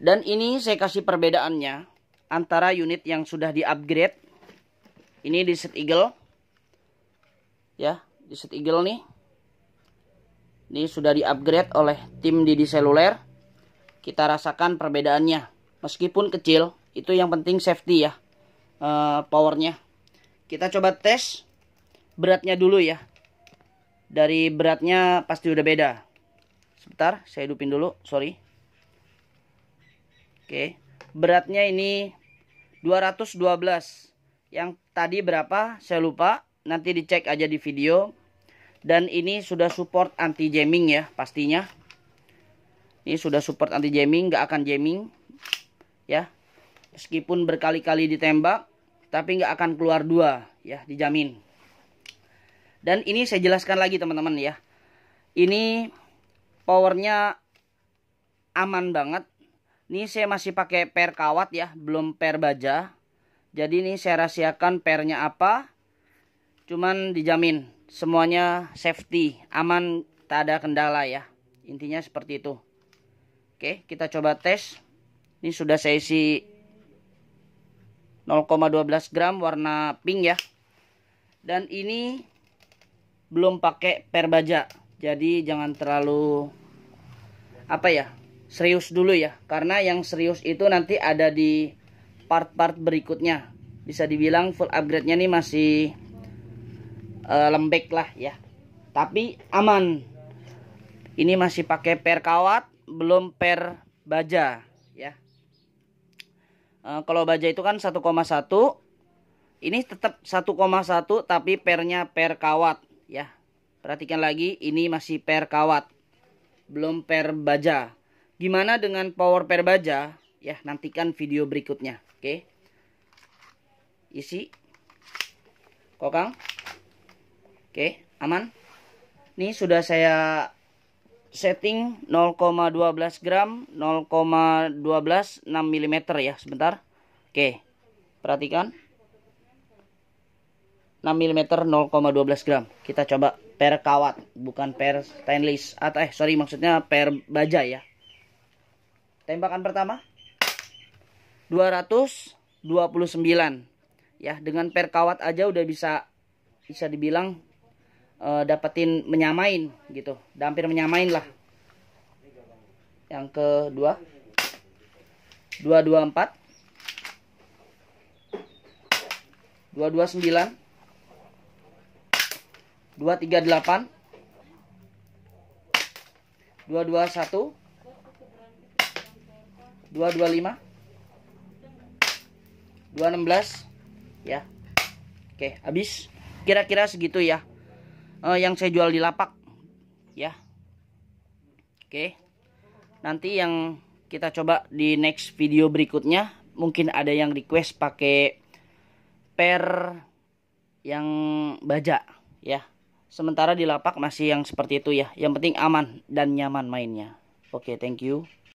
Dan ini saya kasih perbedaannya antara unit yang sudah di-upgrade. Ini di set Eagle. Ya, di set Eagle nih. Ini sudah di-upgrade oleh tim Didi Seluler. Kita rasakan perbedaannya. Meskipun kecil, itu yang penting safety ya. Uh, powernya. Kita coba tes beratnya dulu ya. Dari beratnya pasti udah beda. Sebentar, saya hidupin dulu. Sorry. Oke. Beratnya ini 212. Yang tadi berapa? Saya lupa. Nanti dicek aja di video. Dan ini sudah support anti jamming ya pastinya. Ini sudah support anti jamming, nggak akan jamming. Ya. Meskipun berkali-kali ditembak, tapi nggak akan keluar dua ya, dijamin. Dan ini saya jelaskan lagi teman-teman ya. Ini powernya aman banget ini saya masih pakai per kawat ya, belum per baja. Jadi ini saya rahasiakan pernya apa. Cuman dijamin semuanya safety, aman, tak ada kendala ya. Intinya seperti itu. Oke, kita coba tes. Ini sudah saya isi 0,12 gram warna pink ya. Dan ini belum pakai per baja. Jadi jangan terlalu apa ya? serius dulu ya karena yang serius itu nanti ada di part-part berikutnya bisa dibilang full upgrade-nya ini masih uh, lembek lah ya tapi aman ini masih pakai per kawat belum per baja ya uh, kalau baja itu kan 1,1 ini tetap 1,1 tapi pernya per kawat ya perhatikan lagi ini masih per kawat belum per baja Gimana dengan power pair baja? Ya, nantikan video berikutnya. Oke. Isi. Kokang. Oke, aman. Ini sudah saya setting 0,12 gram, 0,12 6 mm ya, sebentar. Oke. Perhatikan. 6 mm 0,12 gram. Kita coba per kawat, bukan per stainless. Atau eh sorry maksudnya per baja ya tembakan pertama 229 ya dengan per kawat aja udah bisa bisa dibilang e, dapetin menyamain gitu hampir menyamain lah yang kedua 224 229 238 221 225 216 ya oke habis kira-kira segitu ya uh, yang saya jual di lapak ya oke nanti yang kita coba di next video berikutnya mungkin ada yang request pakai per yang baja ya sementara di lapak masih yang seperti itu ya yang penting aman dan nyaman mainnya oke thank you